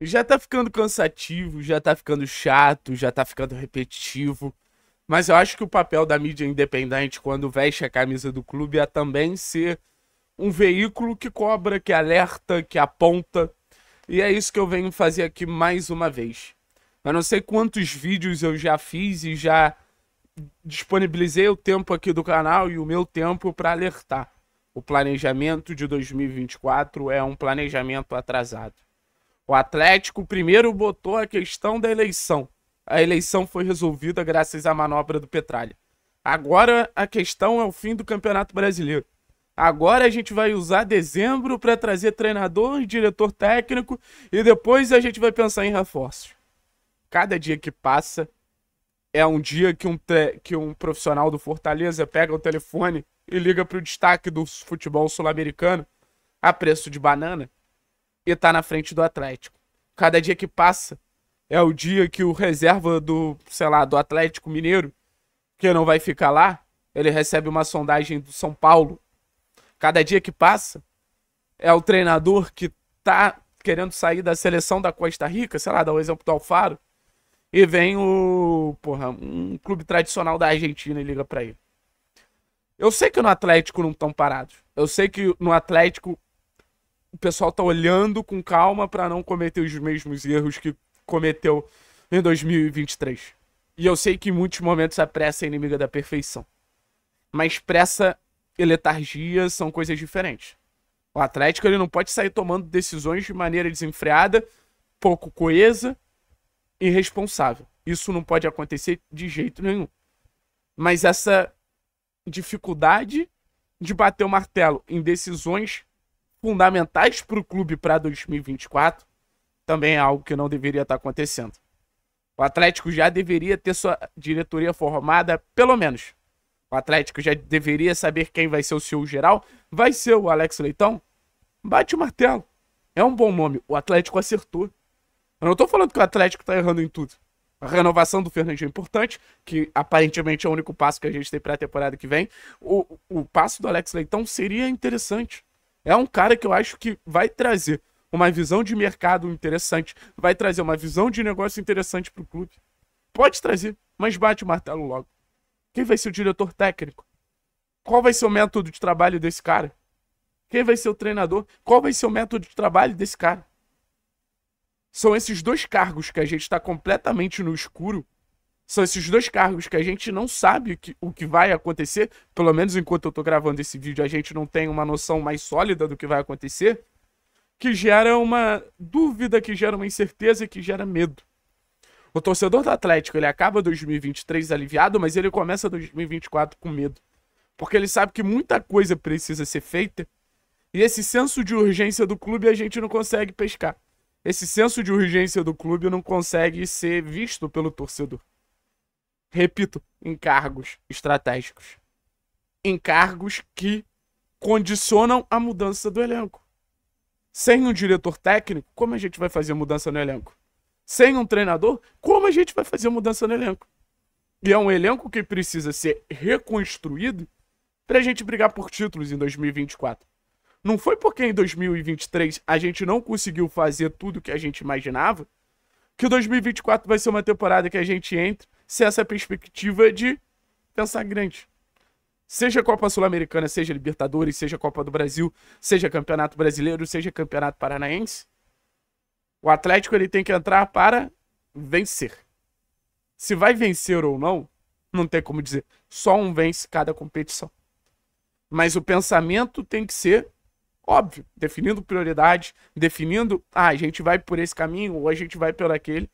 já tá ficando cansativo, já tá ficando chato, já tá ficando repetitivo. Mas eu acho que o papel da mídia independente, quando veste a camisa do clube, é também ser um veículo que cobra, que alerta, que aponta. E é isso que eu venho fazer aqui mais uma vez. Eu não sei quantos vídeos eu já fiz e já disponibilizei o tempo aqui do canal e o meu tempo para alertar. O planejamento de 2024 é um planejamento atrasado. O Atlético primeiro botou a questão da eleição. A eleição foi resolvida graças à manobra do Petralha. Agora a questão é o fim do Campeonato Brasileiro. Agora a gente vai usar dezembro para trazer treinador, diretor técnico e depois a gente vai pensar em reforços. Cada dia que passa é um dia que um, que um profissional do Fortaleza pega o telefone e liga para o destaque do futebol sul-americano a preço de banana e tá na frente do Atlético. Cada dia que passa é o dia que o reserva do, sei lá, do Atlético Mineiro, que não vai ficar lá, ele recebe uma sondagem do São Paulo. Cada dia que passa é o treinador que tá querendo sair da seleção da Costa Rica, sei lá, dá o exemplo do Alfaro, e vem o, porra, um clube tradicional da Argentina e liga para ele. Eu sei que no Atlético não estão parados. Eu sei que no Atlético o pessoal tá olhando com calma para não cometer os mesmos erros que cometeu em 2023. E eu sei que em muitos momentos a pressa é inimiga da perfeição. Mas pressa e letargia são coisas diferentes. O Atlético ele não pode sair tomando decisões de maneira desenfreada, pouco coesa, irresponsável. Isso não pode acontecer de jeito nenhum. Mas essa dificuldade de bater o martelo em decisões fundamentais para o clube para 2024 também é algo que não deveria estar tá acontecendo. O Atlético já deveria ter sua diretoria formada, pelo menos. O Atlético já deveria saber quem vai ser o seu geral. Vai ser o Alex Leitão? Bate o martelo. É um bom nome. O Atlético acertou. Eu não estou falando que o Atlético está errando em tudo. A renovação do Fernandinho é importante, que aparentemente é o único passo que a gente tem para a temporada que vem. O, o passo do Alex Leitão seria interessante. É um cara que eu acho que vai trazer uma visão de mercado interessante, vai trazer uma visão de negócio interessante para o clube. Pode trazer, mas bate o martelo logo. Quem vai ser o diretor técnico? Qual vai ser o método de trabalho desse cara? Quem vai ser o treinador? Qual vai ser o método de trabalho desse cara? São esses dois cargos que a gente está completamente no escuro são esses dois cargos que a gente não sabe o que, o que vai acontecer, pelo menos enquanto eu estou gravando esse vídeo, a gente não tem uma noção mais sólida do que vai acontecer, que gera uma dúvida, que gera uma incerteza, que gera medo. O torcedor do Atlético, ele acaba 2023 aliviado, mas ele começa 2024 com medo. Porque ele sabe que muita coisa precisa ser feita e esse senso de urgência do clube a gente não consegue pescar. Esse senso de urgência do clube não consegue ser visto pelo torcedor repito, encargos estratégicos. Encargos que condicionam a mudança do elenco. Sem um diretor técnico, como a gente vai fazer mudança no elenco? Sem um treinador, como a gente vai fazer mudança no elenco? E é um elenco que precisa ser reconstruído para a gente brigar por títulos em 2024. Não foi porque em 2023 a gente não conseguiu fazer tudo que a gente imaginava que 2024 vai ser uma temporada que a gente entre se essa perspectiva de pensar grande. Seja Copa Sul-Americana, seja Libertadores, seja Copa do Brasil, seja Campeonato Brasileiro, seja Campeonato Paranaense, o Atlético ele tem que entrar para vencer. Se vai vencer ou não, não tem como dizer. Só um vence cada competição. Mas o pensamento tem que ser óbvio, definindo prioridade, definindo, ah, a gente vai por esse caminho ou a gente vai por aquele.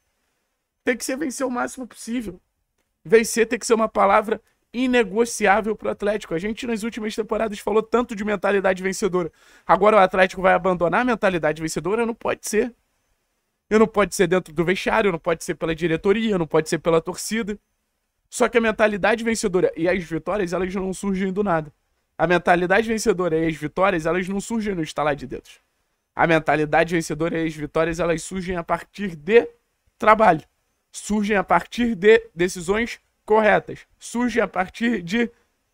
Tem que ser vencer o máximo possível. Vencer tem que ser uma palavra inegociável para o Atlético. A gente nas últimas temporadas falou tanto de mentalidade vencedora. Agora o Atlético vai abandonar a mentalidade vencedora? Não pode ser. Eu não pode ser dentro do vestiário, não pode ser pela diretoria, não pode ser pela torcida. Só que a mentalidade vencedora e as vitórias, elas não surgem do nada. A mentalidade vencedora e as vitórias, elas não surgem no estalar de dedos. A mentalidade vencedora e as vitórias, elas surgem a partir de trabalho surgem a partir de decisões corretas, surgem a partir de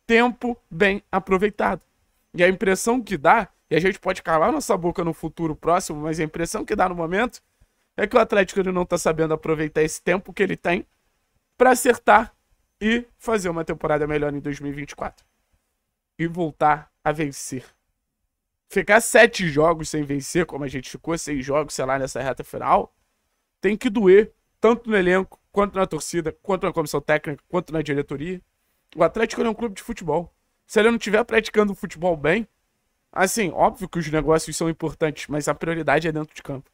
tempo bem aproveitado. E a impressão que dá, e a gente pode calar nossa boca no futuro próximo, mas a impressão que dá no momento é que o Atlético ele não está sabendo aproveitar esse tempo que ele tem para acertar e fazer uma temporada melhor em 2024 e voltar a vencer. Ficar sete jogos sem vencer, como a gente ficou, seis jogos, sei lá, nessa reta final, tem que doer tanto no elenco, quanto na torcida, quanto na comissão técnica, quanto na diretoria. O Atlético é um clube de futebol. Se ele não estiver praticando o futebol bem, assim, óbvio que os negócios são importantes, mas a prioridade é dentro de campo.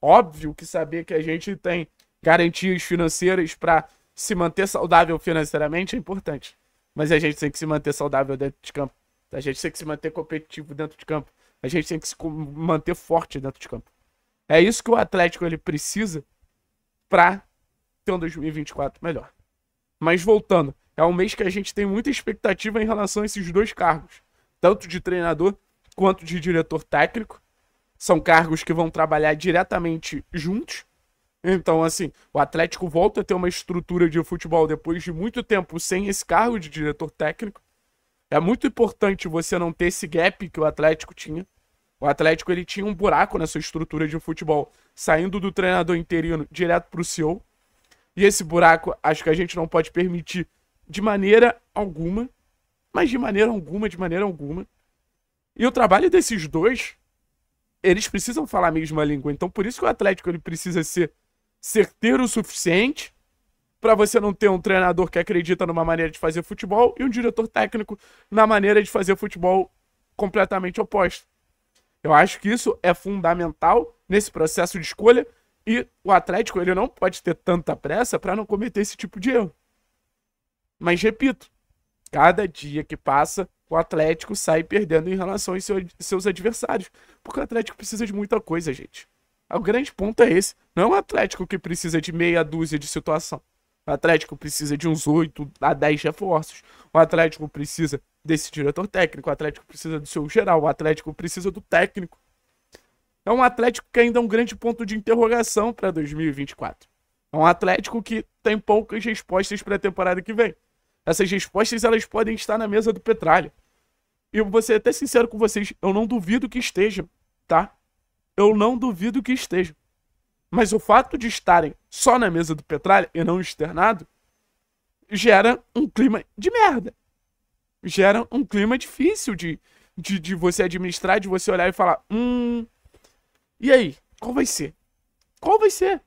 Óbvio que saber que a gente tem garantias financeiras para se manter saudável financeiramente é importante. Mas a gente tem que se manter saudável dentro de campo. A gente tem que se manter competitivo dentro de campo. A gente tem que se manter forte dentro de campo. É isso que o Atlético ele precisa para ter um 2024 melhor. Mas voltando, é um mês que a gente tem muita expectativa em relação a esses dois cargos, tanto de treinador quanto de diretor técnico. São cargos que vão trabalhar diretamente juntos. Então, assim, o Atlético volta a ter uma estrutura de futebol depois de muito tempo sem esse cargo de diretor técnico. É muito importante você não ter esse gap que o Atlético tinha. O Atlético ele tinha um buraco na sua estrutura de futebol, saindo do treinador interino direto para o CEO. E esse buraco acho que a gente não pode permitir de maneira alguma, mas de maneira alguma, de maneira alguma. E o trabalho desses dois, eles precisam falar a mesma língua. Então por isso que o Atlético ele precisa ser certeiro o suficiente para você não ter um treinador que acredita numa maneira de fazer futebol e um diretor técnico na maneira de fazer futebol completamente oposta. Eu acho que isso é fundamental nesse processo de escolha e o Atlético ele não pode ter tanta pressa para não cometer esse tipo de erro. Mas repito, cada dia que passa, o Atlético sai perdendo em relação aos seus adversários, porque o Atlético precisa de muita coisa, gente. Ah, o grande ponto é esse. Não é o Atlético que precisa de meia dúzia de situação. O Atlético precisa de uns 8 a 10 reforços. O Atlético precisa desse diretor técnico. O Atlético precisa do seu geral, o Atlético precisa do técnico. É um Atlético que ainda é um grande ponto de interrogação para 2024. É um Atlético que tem poucas respostas para a temporada que vem. Essas respostas elas podem estar na mesa do Petralha. E eu vou ser até sincero com vocês, eu não duvido que estejam tá? Eu não duvido que estejam Mas o fato de estarem só na mesa do Petralha e não externado gera um clima de merda gera um clima difícil de, de, de você administrar, de você olhar e falar: hum. E aí? Qual vai ser? Qual vai ser?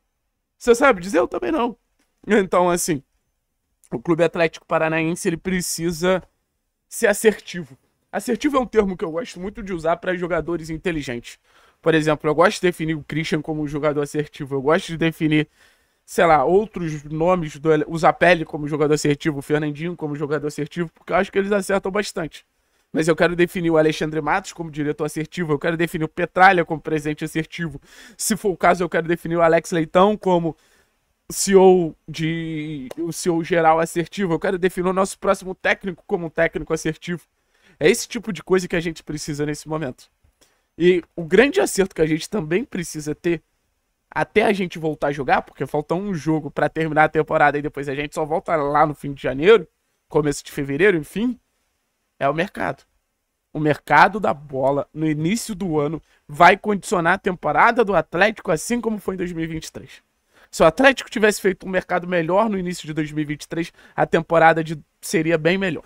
Você sabe dizer? Eu também não. Então, assim, o Clube Atlético Paranaense ele precisa ser assertivo. Assertivo é um termo que eu gosto muito de usar para jogadores inteligentes. Por exemplo, eu gosto de definir o Christian como um jogador assertivo. Eu gosto de definir sei lá, outros nomes do o Zapelli como jogador assertivo, o Fernandinho como jogador assertivo, porque eu acho que eles acertam bastante. Mas eu quero definir o Alexandre Matos como diretor assertivo, eu quero definir o Petralha como presidente assertivo. Se for o caso, eu quero definir o Alex Leitão como CEO de o CEO geral assertivo. Eu quero definir o nosso próximo técnico como um técnico assertivo. É esse tipo de coisa que a gente precisa nesse momento. E o grande acerto que a gente também precisa ter até a gente voltar a jogar, porque falta um jogo para terminar a temporada e depois a gente só volta lá no fim de janeiro, começo de fevereiro, enfim, é o mercado. O mercado da bola no início do ano vai condicionar a temporada do Atlético, assim como foi em 2023. Se o Atlético tivesse feito um mercado melhor no início de 2023, a temporada de... seria bem melhor.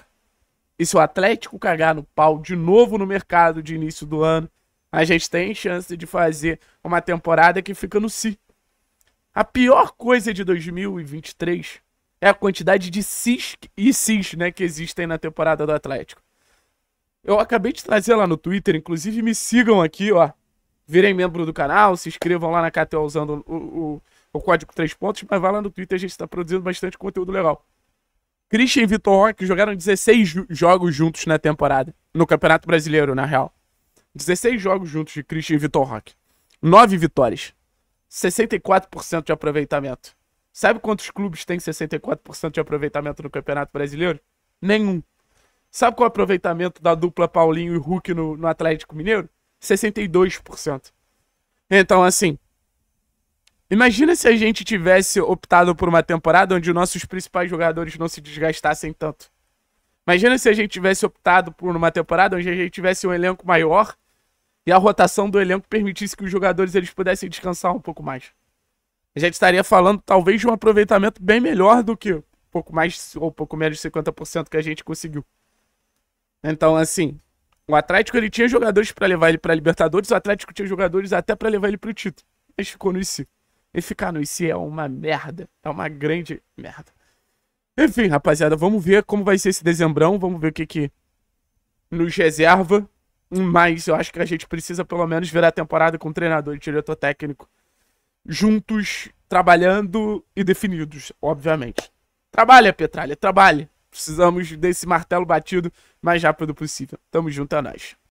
E se o Atlético cagar no pau de novo no mercado de início do ano, a gente tem chance de fazer uma temporada que fica no si. A pior coisa de 2023 é a quantidade de cis e cis, né, que existem na temporada do Atlético. Eu acabei de trazer lá no Twitter, inclusive me sigam aqui, ó. Virem membro do canal, se inscrevam lá na KTO usando o, o, o código 3 pontos, mas vai lá no Twitter, a gente está produzindo bastante conteúdo legal. Christian e Vitor Roque jogaram 16 jogos juntos na temporada, no Campeonato Brasileiro, na real. 16 jogos juntos de Christian e Vitor Roque. 9 vitórias. 64% de aproveitamento. Sabe quantos clubes têm 64% de aproveitamento no Campeonato Brasileiro? Nenhum. Sabe qual é o aproveitamento da dupla Paulinho e Hulk no, no Atlético Mineiro? 62%. Então, assim. Imagina se a gente tivesse optado por uma temporada onde nossos principais jogadores não se desgastassem tanto. Imagina se a gente tivesse optado por uma temporada onde a gente tivesse um elenco maior e a rotação do elenco permitisse que os jogadores eles pudessem descansar um pouco mais. A gente estaria falando talvez de um aproveitamento bem melhor do que um pouco mais ou um pouco menos de 50% que a gente conseguiu. Então, assim, o Atlético ele tinha jogadores para levar ele para Libertadores, o Atlético tinha jogadores até para levar ele para o título, mas ficou no IC. E ficar no IC é uma merda, é uma grande merda. Enfim, rapaziada, vamos ver como vai ser esse dezembrão, vamos ver o que que nos reserva. Mas eu acho que a gente precisa pelo menos virar a temporada com treinador e diretor técnico juntos, trabalhando e definidos, obviamente. Trabalha, Petralha, trabalhe. Precisamos desse martelo batido mais rápido possível. Tamo junto a é nós.